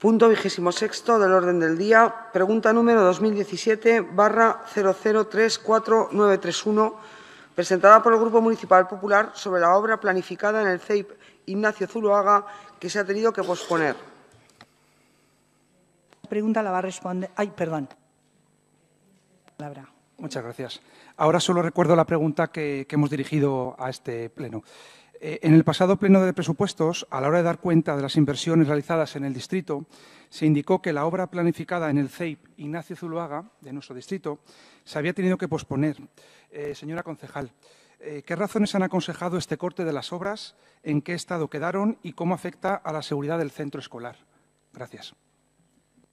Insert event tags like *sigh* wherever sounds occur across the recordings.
Punto vigésimo sexto del orden del día. Pregunta número 2017 0034931, presentada por el Grupo Municipal Popular sobre la obra planificada en el CEIP Ignacio Zuloaga que se ha tenido que posponer. La pregunta la va a responder. Ay, perdón. Muchas gracias. Ahora solo recuerdo la pregunta que hemos dirigido a este pleno. Eh, en el pasado pleno de presupuestos, a la hora de dar cuenta de las inversiones realizadas en el distrito, se indicó que la obra planificada en el CEIP Ignacio Zuluaga, de nuestro distrito, se había tenido que posponer. Eh, señora concejal, eh, ¿qué razones han aconsejado este corte de las obras? ¿En qué estado quedaron? ¿Y cómo afecta a la seguridad del centro escolar? Gracias.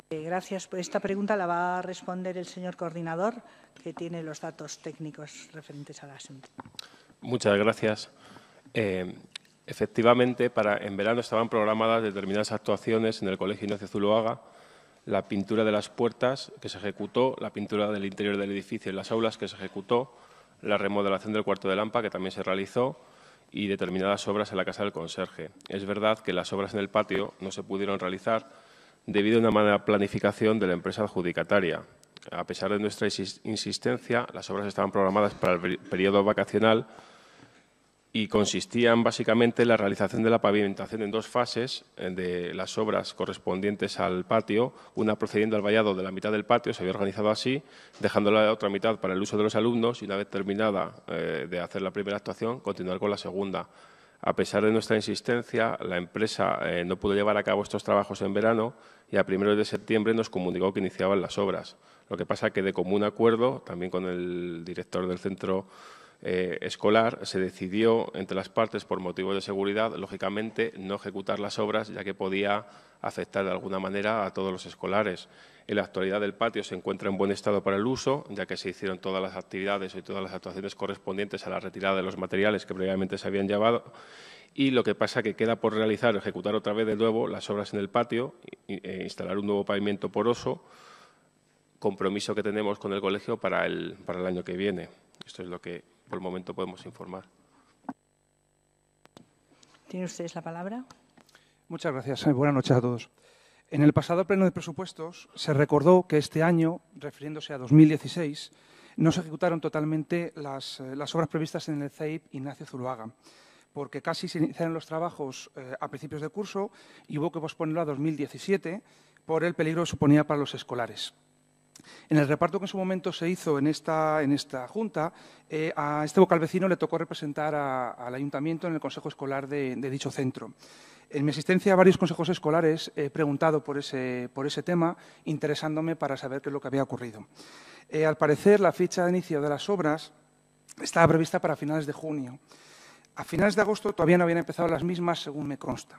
Gracias. Esta pregunta la va a responder el señor coordinador, que tiene los datos técnicos referentes al asunto. Muchas gracias. Eh, efectivamente, para, en verano estaban programadas determinadas actuaciones en el Colegio Ignacio Zuloaga, la pintura de las puertas que se ejecutó, la pintura del interior del edificio y las aulas que se ejecutó, la remodelación del cuarto de Lampa que también se realizó y determinadas obras en la casa del conserje. Es verdad que las obras en el patio no se pudieron realizar debido a una mala planificación de la empresa adjudicataria. A pesar de nuestra insistencia, las obras estaban programadas para el periodo vacacional y consistían básicamente en la realización de la pavimentación en dos fases eh, de las obras correspondientes al patio, una procediendo al vallado de la mitad del patio, se había organizado así, dejando la otra mitad para el uso de los alumnos y una vez terminada eh, de hacer la primera actuación, continuar con la segunda. A pesar de nuestra insistencia, la empresa eh, no pudo llevar a cabo estos trabajos en verano y a primeros de septiembre nos comunicó que iniciaban las obras. Lo que pasa que de común acuerdo, también con el director del centro eh, escolar, se decidió entre las partes, por motivos de seguridad, lógicamente, no ejecutar las obras, ya que podía afectar de alguna manera a todos los escolares. En la actualidad el patio se encuentra en buen estado para el uso, ya que se hicieron todas las actividades y todas las actuaciones correspondientes a la retirada de los materiales que previamente se habían llevado. Y lo que pasa que queda por realizar, ejecutar otra vez de nuevo las obras en el patio, e instalar un nuevo pavimento poroso, compromiso que tenemos con el colegio para el, para el año que viene. Esto es lo que por el momento podemos informar. Tiene usted la palabra. Muchas gracias. Eh, buenas noches a todos. En el pasado pleno de presupuestos se recordó que este año, refiriéndose a 2016, no se ejecutaron totalmente eh, las, obras previstas en el CEIP Ignacio Zuluaga, porque casi se iniciaron los trabajos eh, a principios de curso y hubo que posponerlo a 2017 por el peligro que suponía para los escolares. En el reparto que en su momento se hizo en esta, junta, eh, a este vocal vecino le tocó representar al ayuntamiento en el consejo escolar de, dicho centro. En mi asistencia a varios consejos escolares eh, he preguntado por ese, tema, interesándome para saber qué es lo que había ocurrido. Eh, al parecer, la fecha de inicio de las obras estaba prevista para finales de junio. A finales de agosto todavía no habían empezado las mismas, según me consta.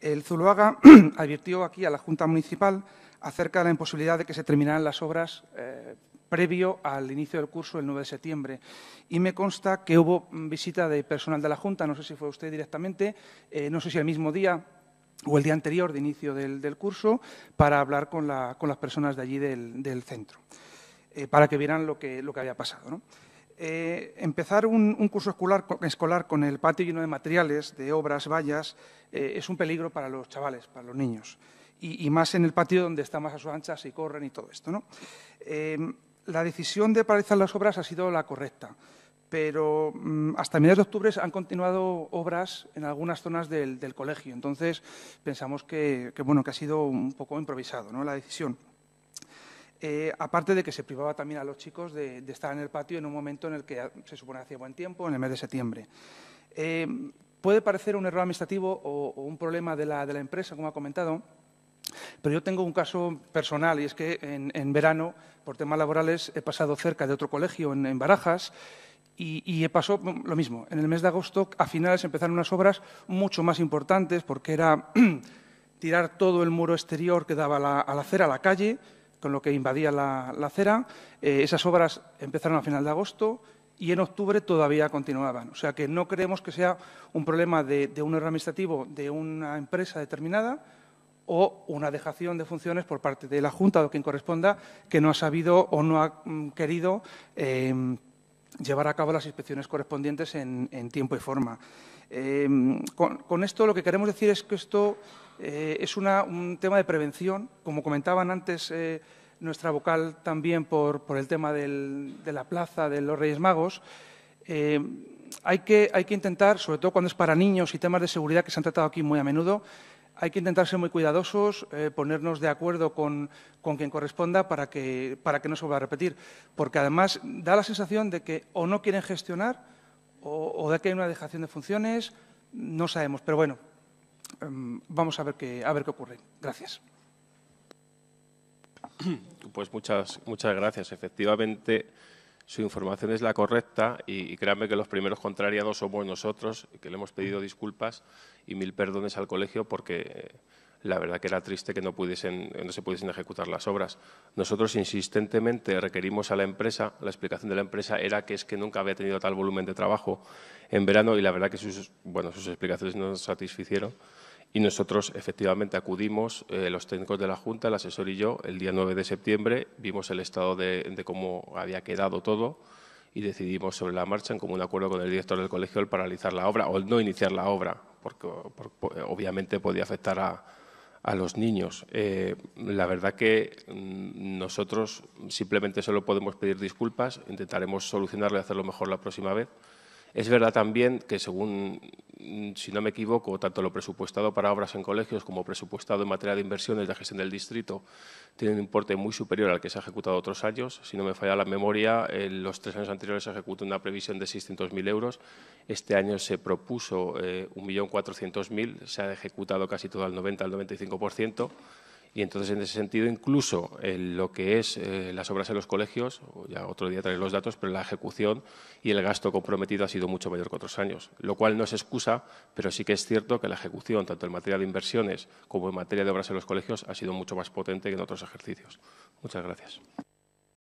El Zuluaga *clears throat* advirtió aquí a la Junta Municipal acerca de la imposibilidad de que se terminaran las obras eh, previo al inicio del curso el 9 de septiembre. Y me consta que hubo visita de personal de la Junta, no sé si fue usted directamente, eh, no sé si el mismo día o el día anterior de inicio del, curso, para hablar con, las personas de allí del, centro, eh, para que vieran lo que, había pasado. empezar un, curso escolar, escolar, con el patio lleno de materiales, de obras, vallas, es un peligro para los chavales, para los niños y, más en el patio donde está más a su anchas y corren y todo esto. Eh, la decisión de paralizar las obras ha sido la correcta, pero mm, hasta mediados de octubre han continuado obras en algunas zonas del, colegio. Entonces, pensamos que, ha sido un poco improvisado la decisión. Eh, aparte de que se privaba también a los chicos de, estar en el patio en un momento en el que se supone hacía buen tiempo, en el mes de septiembre. Eh, puede parecer un error administrativo o, un problema de la, empresa, como ha comentado, pero yo tengo un caso personal y es que en, verano, por temas laborales, he pasado cerca de otro colegio en, Barajas y, he pasado lo mismo. En el mes de agosto, a finales, empezaron unas obras mucho más importantes porque era *clears throat* tirar todo el muro exterior que daba a la acera, a la calle, con lo que invadía la, acera. Eh, esas obras empezaron a final de agosto y en octubre todavía continuaban. O sea que no creemos que sea un problema de, de un error administrativo de una empresa determinada, o una dejación de funciones por parte de la Junta o quien corresponda que no ha sabido o no ha mm, querido em, llevar a cabo las inspecciones correspondientes en, tiempo y forma. Em, con, esto lo que queremos decir es que esto eh, es un tema de prevención, como comentaban antes eh, nuestra vocal también por, el tema de la plaza de los Reyes Magos. Em, hay que intentar, sobre todo cuando es para niños y temas de seguridad que se han tratado aquí muy a menudo, hay que intentar ser muy cuidadosos, eh, ponernos de acuerdo con, quien corresponda para que, no se vuelva a repetir. Porque además da la sensación de que o no quieren gestionar o, de que hay una dejación de funciones, no sabemos. Pero bueno, em, vamos a ver, qué, a ver qué ocurre. Gracias. Pues muchas, muchas gracias. Efectivamente, su información es la correcta y, créanme que los primeros contrariados somos nosotros, que le hemos pedido disculpas y mil perdones al colegio porque eh, la verdad que era triste que no, pudiesen, no se pudiesen ejecutar las obras. Nosotros insistentemente requerimos a la empresa, la explicación de la empresa era que es que nunca había tenido tal volumen de trabajo en verano y la verdad que sus, bueno, sus explicaciones no nos satisficieron y nosotros efectivamente acudimos, eh, los técnicos de la Junta, el asesor y yo, el día 9 de septiembre, vimos el estado de, cómo había quedado todo y decidimos sobre la marcha, en común acuerdo con el director del colegio, el paralizar la obra o el no iniciar la obra, porque, eh, obviamente podía afectar a, los niños. Eh, la verdad que mm, nosotros simplemente solo podemos pedir disculpas, intentaremos solucionarlo y hacerlo mejor la próxima vez. Es verdad también que según Mm, si no me equivoco, tanto lo presupuestado para obras en colegios como presupuestado en materia de inversiones de gestión del distrito tiene un importe muy superior al que se ha ejecutado otros años. Si no me falla la memoria, en los tres años anteriores se ejecutó una previsión de 600.000 euros. Este año se propuso eh, cuatrocientos 1.400.000, se ha ejecutado casi todo al 90, al 95%. Y entonces, en ese sentido, incluso en eh, lo que es eh, las obras en los colegios, ya otro día traeré los datos, pero la ejecución y el gasto comprometido ha sido mucho mayor que otros años, lo cual no es excusa, pero sí que es cierto que la ejecución, tanto en materia de inversiones como en materia de obras en los colegios, ha sido mucho más potente que en otros ejercicios. Muchas gracias.